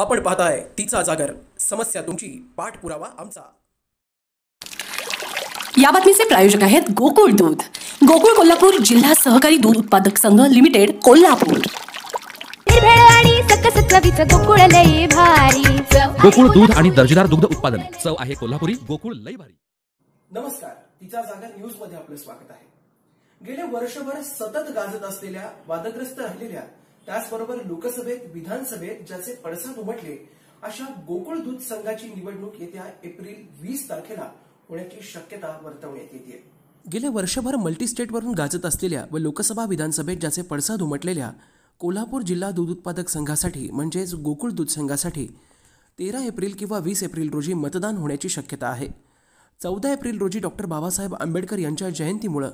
आपण पाहताय तिचा जागर समस्या तुमची पाठपुरावा आमचा या बातमीचे प्रायोजक आहेत गोकुळ दूध गोकुळ कोल्हापूर जिल्हा सहकारी दूध उत्पादक संघ लिमिटेड कोल्हापूर गोकुळ लय भारी गोकुळ दूध आणि दर्जेदार दुग्ध उत्पादन चव आहे कोल्हापुरी गोकुळ लय भारी नमस्कार तिचा जागर न्यूज मध्ये आपलं स्वागत आहे गेले वर्षभर सतत गाजत असलेल्या वादग्रस्त राहिलेल्या त्याचबरोबर लोकसभेत विधानसभेत ज्याचे पडसाद उमटले अशा गोकुळ दूध संघाची निवडणूक येत्या एप्रिल वीस तारखेला होण्याची शक्यता वर्तवण्यात येते गेल्या वर्षभर मल्टीस्टेटवरून गाजत असलेल्या व लोकसभा विधानसभेत ज्याचे पडसाद उमटलेल्या कोल्हापूर जिल्हा दूध उत्पादक संघासाठी म्हणजेच गोकुळ दूध संघासाठी तेरा एप्रिल किंवा वीस एप्रिल रोजी मतदान होण्याची शक्यता आहे चौदा एप्रिल रोजी डॉक्टर बाबासाहेब आंबेडकर यांच्या जयंतीमुळं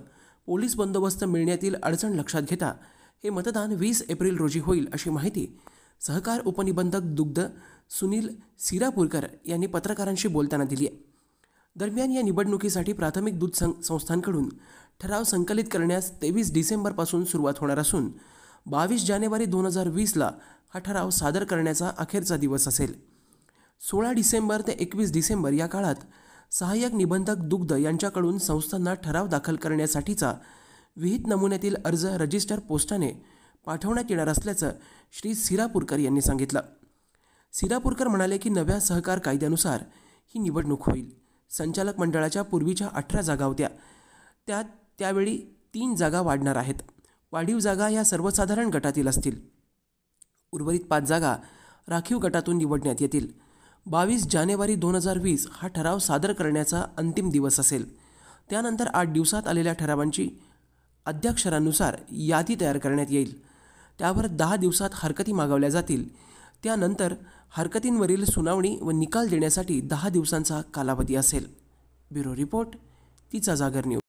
पोलीस बंदोबस्त मिळण्यातील अडचण लक्षात घेता हे मतदान वीस एप्रिल रोजी होईल अशी माहिती सहकार उपनिबंधक दुग्ध सुनील सिरापूरकर यांनी पत्रकारांशी बोलताना दिली आहे दरम्यान या निवडणुकीसाठी प्राथमिक दूध सं संस्थांकडून ठराव संकलित करण्यास तेवीस डिसेंबरपासून सुरुवात होणार असून बावीस जानेवारी दोन हजार वीसला हा ठराव सादर करण्याचा अखेरचा दिवस असेल सोळा डिसेंबर ते एकवीस डिसेंबर या काळात सहाय्यक निबंधक दुग्ध यांच्याकडून संस्थांना ठराव दाखल करण्यासाठीचा विहित नमुन्यातील अर्ज रजिस्टर पोस्टाने पाठवण्यात येणार असल्याचं श्री सिरापूरकर यांनी सांगितलं सिरापूरकर म्हणाले की नव्या सहकार कायद्यानुसार ही निवडणूक होईल संचालक मंडळाच्या पूर्वीच्या अठरा जागा होत्या त्यात त्यावेळी तीन जागा वाढणार आहेत वाढीव जागा या सर्वसाधारण गटातील असतील उर्वरित पाच जागा राखीव गटातून निवडण्यात येतील बावीस जानेवारी दोन हजार वीस हा ठराव सादर करण्याचा अंतिम दिवस असेल त्यानंतर आठ दिवसात आलेल्या ठरावांची अध्यक्षरानुसार यादी तयार करण्यात येईल त्यावर दहा दिवसात हरकती मागवल्या जातील त्यानंतर हरकतींवरील सुनावणी व निकाल देण्यासाठी दहा दिवसांचा कालावधी असेल ब्युरो रिपोर्ट तिचा जागर न्यूज